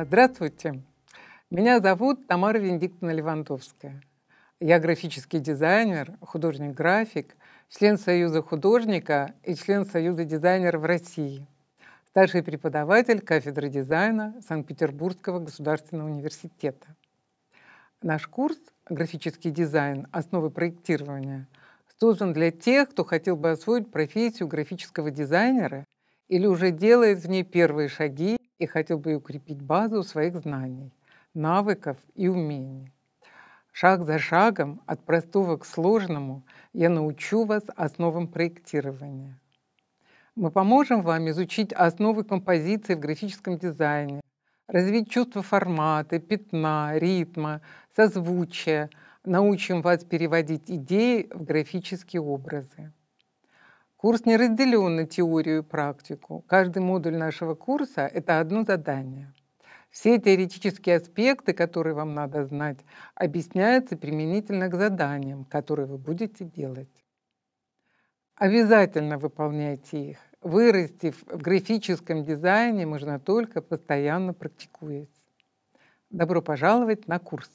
А, здравствуйте. Меня зовут Тамара Венедиктовна Левандовская. Я графический дизайнер, художник-график, член Союза художника и член Союза дизайнеров России, старший преподаватель кафедры дизайна Санкт-Петербургского государственного университета. Наш курс «Графический дизайн. Основы проектирования» создан для тех, кто хотел бы освоить профессию графического дизайнера или уже делает в ней первые шаги и хотел бы укрепить базу своих знаний, навыков и умений. Шаг за шагом, от простого к сложному, я научу вас основам проектирования. Мы поможем вам изучить основы композиции в графическом дизайне, развить чувство формата, пятна, ритма, созвучия, научим вас переводить идеи в графические образы. Курс не разделен на теорию и практику. Каждый модуль нашего курса – это одно задание. Все теоретические аспекты, которые вам надо знать, объясняются применительно к заданиям, которые вы будете делать. Обязательно выполняйте их. Вырастив в графическом дизайне, можно только постоянно практикуясь. Добро пожаловать на курс!